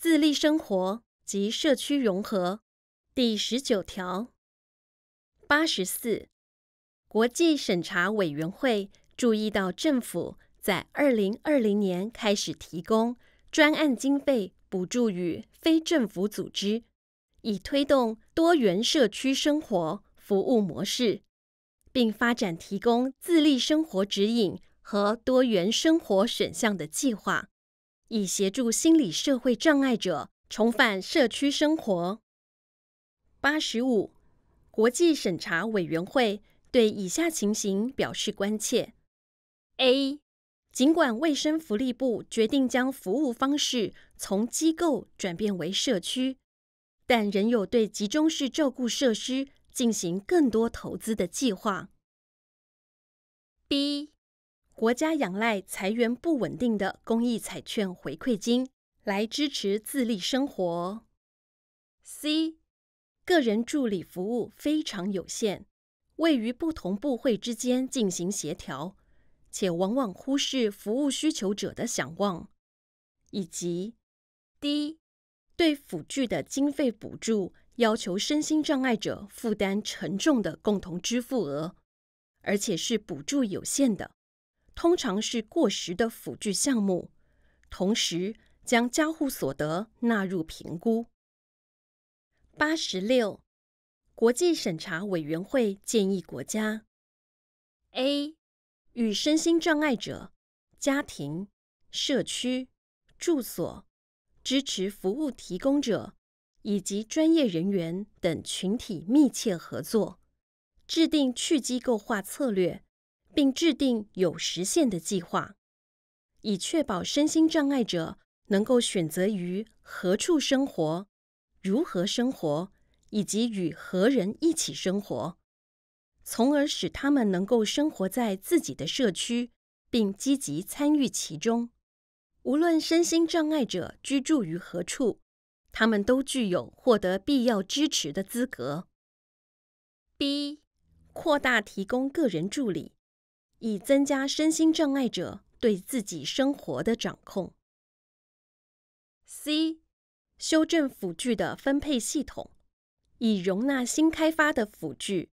自立生活及社区融合，第十九条八十四。国际审查委员会注意到，政府在二零二零年开始提供专案经费补助与非政府组织，以推动多元社区生活服务模式，并发展提供自立生活指引和多元生活选项的计划。以协助心理社会障碍者重返社区生活。八十五，国际审查委员会对以下情形表示关切：A，尽管卫生福利部决定将服务方式从机构转变为社区，但仍有对集中式照顾设施进行更多投资的计划。B。国家仰赖财源不稳定的公益彩券回馈金来支持自立生活。C 个人助理服务非常有限，位于不同部会之间进行协调，且往往忽视服务需求者的想望，以及 D 对辅具的经费补助要求身心障碍者负担沉重的共同支付额，而且是补助有限的。通常是过时的辅助项目，同时将交互所得纳入评估。八十六，国际审查委员会建议国家：A 与身心障碍者、家庭、社区、住所、支持服务提供者以及专业人员等群体密切合作，制定去机构化策略。并制定有实现的计划，以确保身心障碍者能够选择于何处生活、如何生活以及与何人一起生活，从而使他们能够生活在自己的社区，并积极参与其中。无论身心障碍者居住于何处，他们都具有获得必要支持的资格。b. 扩大提供个人助理。以增加身心障碍者对自己生活的掌控。C. 修正辅具的分配系统，以容纳新开发的辅具，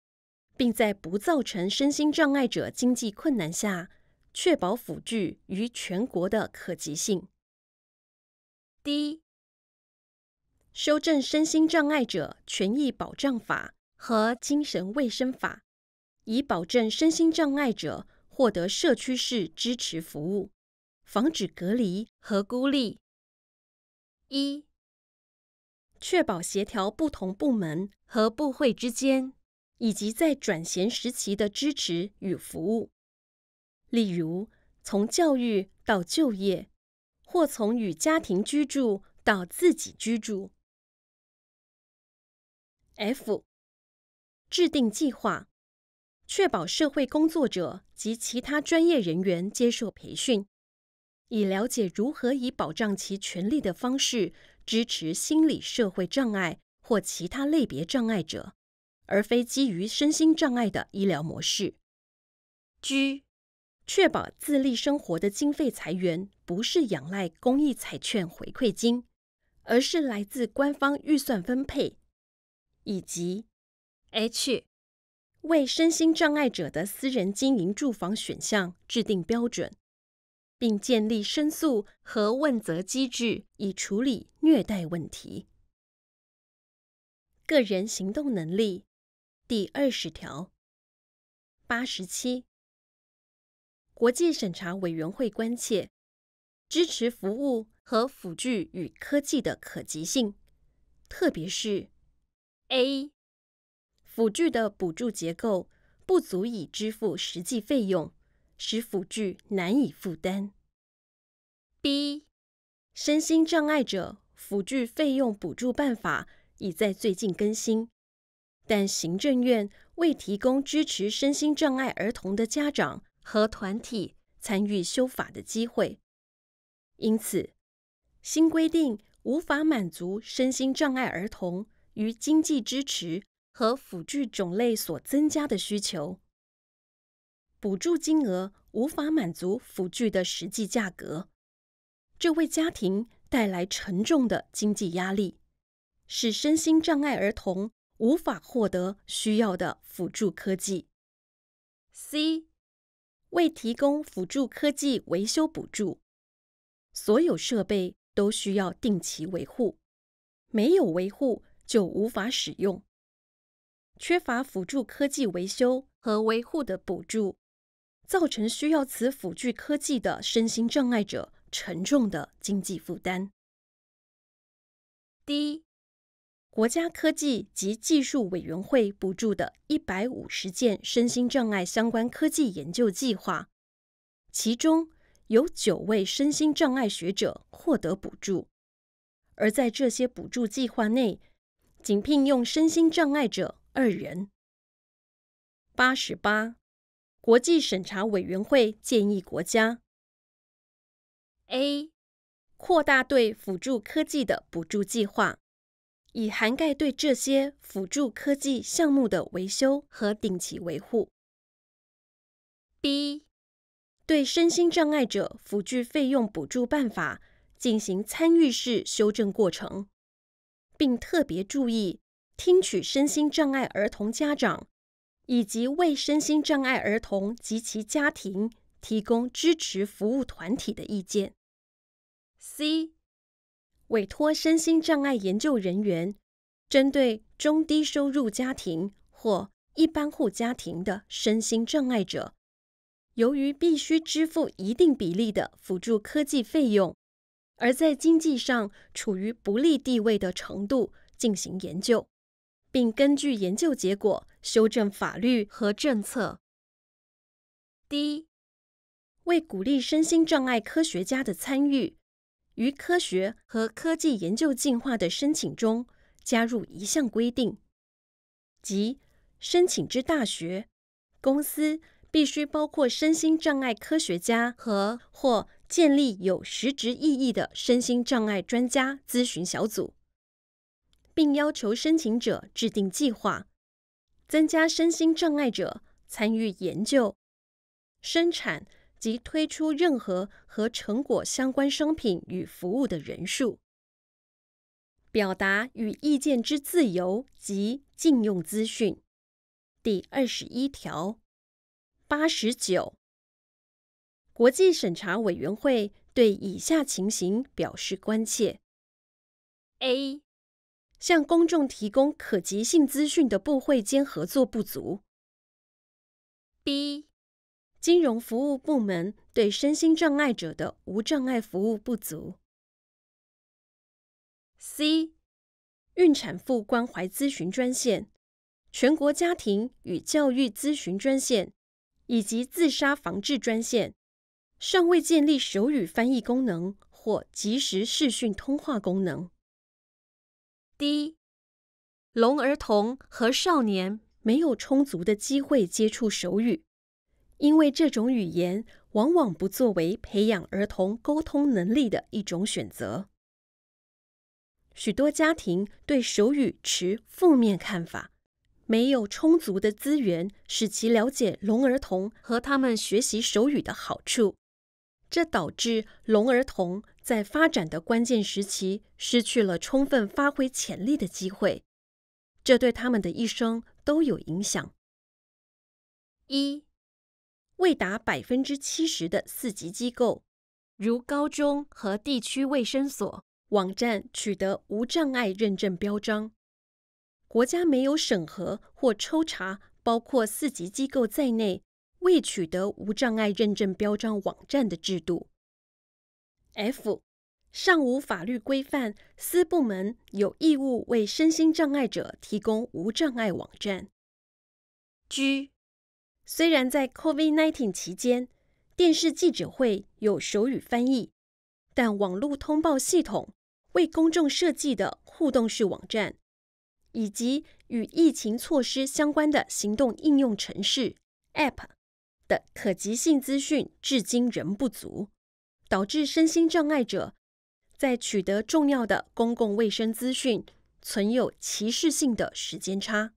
并在不造成身心障碍者经济困难下，确保辅具于全国的可及性。D. 修正身心障碍者权益保障法和精神卫生法，以保证身心障碍者。获得社区式支持服务，防止隔离和孤立。一，确保协调不同部门和部会之间，以及在转衔时期的支持与服务，例如从教育到就业，或从与家庭居住到自己居住。F，制定计划，确保社会工作者。及其他专业人员接受培训，以了解如何以保障其权利的方式支持心理社会障碍或其他类别障碍者，而非基于身心障碍的医疗模式。G，确保自立生活的经费财源不是仰赖公益彩券回馈金，而是来自官方预算分配。以及 H。为身心障碍者的私人经营住房选项制定标准，并建立申诉和问责机制以处理虐待问题。个人行动能力第二十条八十七。国际审查委员会关切支持服务和辅具与科技的可及性，特别是 A。辅具的补助结构不足以支付实际费用，使辅具难以负担。b. 身心障碍者辅具费用补助办法已在最近更新，但行政院未提供支持身心障碍儿童的家长和团体参与修法的机会，因此新规定无法满足身心障碍儿童与经济支持。和辅具种类所增加的需求，补助金额无法满足辅具的实际价格，这为家庭带来沉重的经济压力，使身心障碍儿童无法获得需要的辅助科技。C 为提供辅助科技维修补助，所有设备都需要定期维护，没有维护就无法使用。缺乏辅助科技维修和维护的补助，造成需要此辅具科技的身心障碍者沉重的经济负担。第一，国家科技及技术委员会补助的一百五十件身心障碍相关科技研究计划，其中有九位身心障碍学者获得补助，而在这些补助计划内，仅聘用身心障碍者。二人八十八，国际审查委员会建议国家 A 扩大对辅助科技的补助计划，以涵盖对这些辅助科技项目的维修和定期维护。B 对身心障碍者辅具费用补助办法进行参与式修正过程，并特别注意。听取身心障碍儿童家长以及为身心障碍儿童及其家庭提供支持服务团体的意见。C 委托身心障碍研究人员，针对中低收入家庭或一般户家庭的身心障碍者，由于必须支付一定比例的辅助科技费用，而在经济上处于不利地位的程度进行研究。并根据研究结果修正法律和政策。D. 为鼓励身心障碍科学家的参与，于科学和科技研究进化的申请中加入一项规定，即申请之大学、公司必须包括身心障碍科学家和或建立有实质意义的身心障碍专家咨询小组。并要求申请者制定计划，增加身心障碍者参与研究、生产及推出任何和成果相关商品与服务的人数，表达与意见之自由及禁用资讯。第二十一条八十九，国际审查委员会对以下情形表示关切：A。向公众提供可及性资讯的部会间合作不足。B. 金融服务部门对身心障碍者的无障碍服务不足。C. 孕产妇关怀咨询专线、全国家庭与教育咨询专线以及自杀防治专线，尚未建立手语翻译功能或及时视讯通话功能。第一，聋儿童和少年没有充足的机会接触手语，因为这种语言往往不作为培养儿童沟通能力的一种选择。许多家庭对手语持负面看法，没有充足的资源使其了解聋儿童和他们学习手语的好处，这导致聋儿童。在发展的关键时期，失去了充分发挥潜力的机会，这对他们的一生都有影响。一，未达百分之七十的四级机构，如高中和地区卫生所网站，取得无障碍认证标章。国家没有审核或抽查包括四级机构在内未取得无障碍认证标章网站的制度。F 尚无法律规范，私部门有义务为身心障碍者提供无障碍网站。G 虽然在 COVID-19 期间，电视记者会有手语翻译，但网络通报系统为公众设计的互动式网站，以及与疫情措施相关的行动应用程式 App 的可及性资讯，至今仍不足。导致身心障碍者在取得重要的公共卫生资讯存有歧视性的时间差。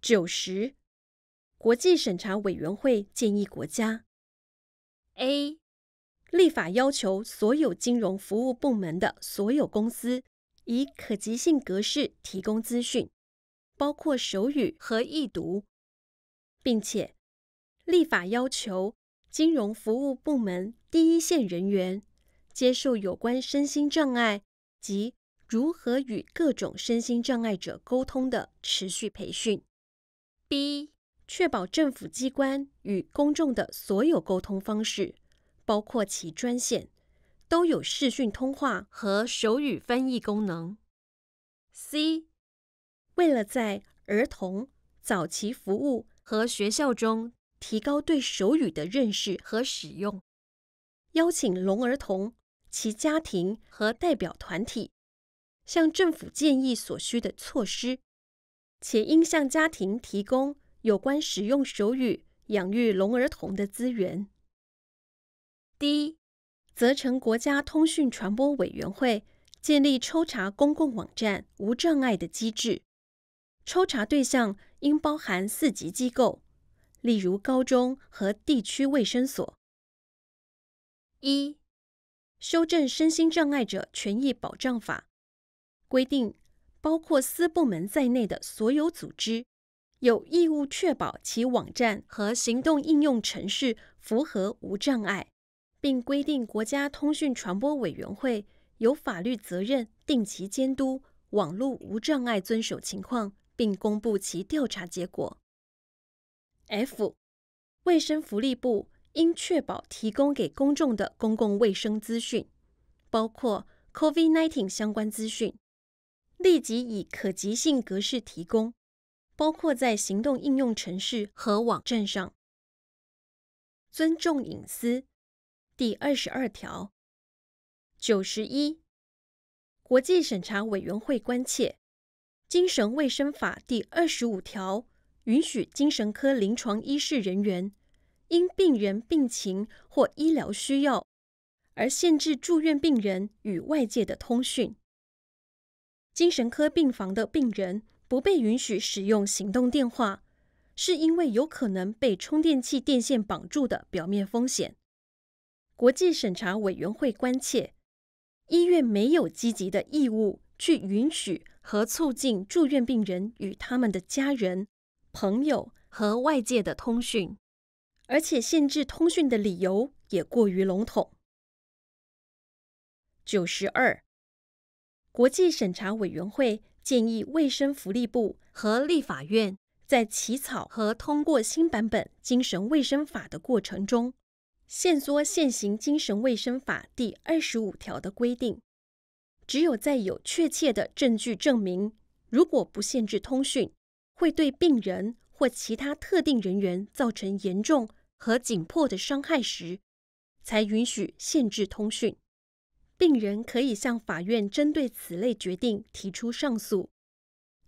九十，国际审查委员会建议国家 A 立法要求所有金融服务部门的所有公司以可及性格式提供资讯，包括手语和易读，并且立法要求。金融服务部门第一线人员接受有关身心障碍及如何与各种身心障碍者沟通的持续培训。b. 确保政府机关与公众的所有沟通方式，包括其专线，都有视讯通话和手语翻译功能。c. 为了在儿童早期服务和学校中。提高对手语的认识和使用，邀请聋儿童、其家庭和代表团体向政府建议所需的措施，且应向家庭提供有关使用手语、养育聋儿童的资源。第一，责成国家通讯传播委员会建立抽查公共网站无障碍的机制，抽查对象应包含四级机构。例如，高中和地区卫生所。一，修正身心障碍者权益保障法规定，包括私部门在内的所有组织有义务确保其网站和行动应用程式符合无障碍，并规定国家通讯传播委员会有法律责任定期监督网络无障碍遵守情况，并公布其调查结果。F 卫生福利部应确保提供给公众的公共卫生资讯，包括 COVID-19 相关资讯，立即以可及性格式提供，包括在行动应用程式和网站上。尊重隐私。第二十二条九十一国际审查委员会关切精神卫生法第二十五条。允许精神科临床医师人员因病人病情或医疗需要而限制住院病人与外界的通讯。精神科病房的病人不被允许使用行动电话，是因为有可能被充电器电线绑住的表面风险。国际审查委员会关切，医院没有积极的义务去允许和促进住院病人与他们的家人。朋友和外界的通讯，而且限制通讯的理由也过于笼统。九十二，国际审查委员会建议卫生福利部和立法院在起草和通过新版本精神卫生法的过程中，限缩现行精神卫生法第二十五条的规定，只有在有确切的证据证明，如果不限制通讯。会对病人或其他特定人员造成严重和紧迫的伤害时，才允许限制通讯。病人可以向法院针对此类决定提出上诉。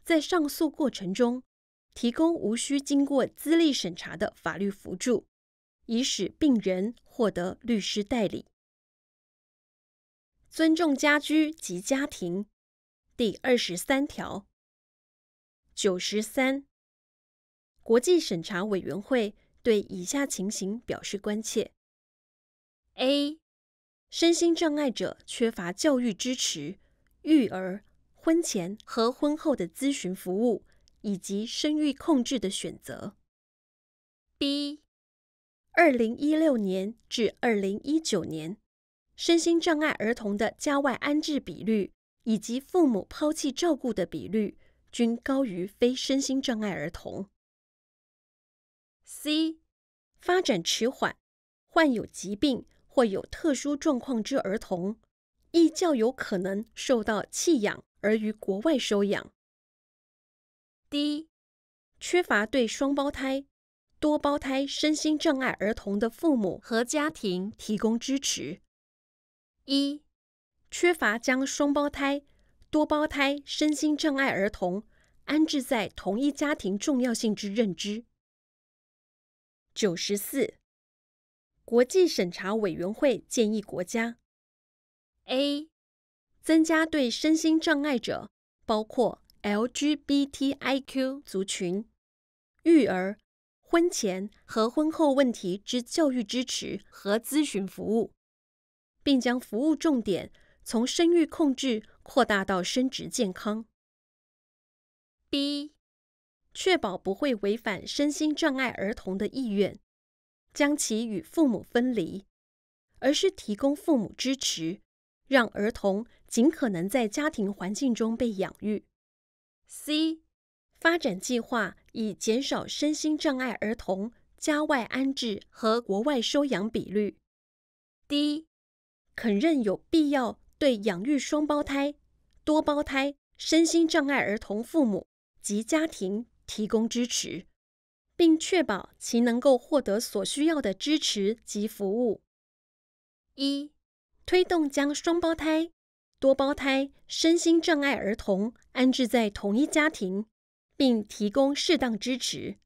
在上诉过程中，提供无需经过资历审查的法律辅助，以使病人获得律师代理。尊重家居及家庭，第二十三条。九十三，国际审查委员会对以下情形表示关切：A，身心障碍者缺乏教育支持、育儿、婚前和婚后的咨询服务，以及生育控制的选择；B，二零一六年至二零一九年，身心障碍儿童的家外安置比率以及父母抛弃照顾的比率。均高于非身心障碍儿童。C. 发展迟缓、患有疾病或有特殊状况之儿童，亦较有可能受到弃养而于国外收养。D. 缺乏对双胞胎、多胞胎身心障碍儿童的父母和家庭提供支持。一，缺乏将双胞胎。多胞胎身心障碍儿童安置在同一家庭重要性之认知。九十四，国际审查委员会建议国家 A 增加对身心障碍者，包括 LGBTIQ 族群育儿、婚前和婚后问题之教育支持和咨询服务，并将服务重点。从生育控制扩大到生殖健康。B，确保不会违反身心障碍儿童的意愿，将其与父母分离，而是提供父母支持，让儿童尽可能在家庭环境中被养育。C，发展计划以减少身心障碍儿童家外安置和国外收养比率。D，肯认有必要。对养育双胞胎、多胞胎、身心障碍儿童父母及家庭提供支持，并确保其能够获得所需要的支持及服务。一、推动将双胞胎、多胞胎、身心障碍儿童安置在同一家庭，并提供适当支持。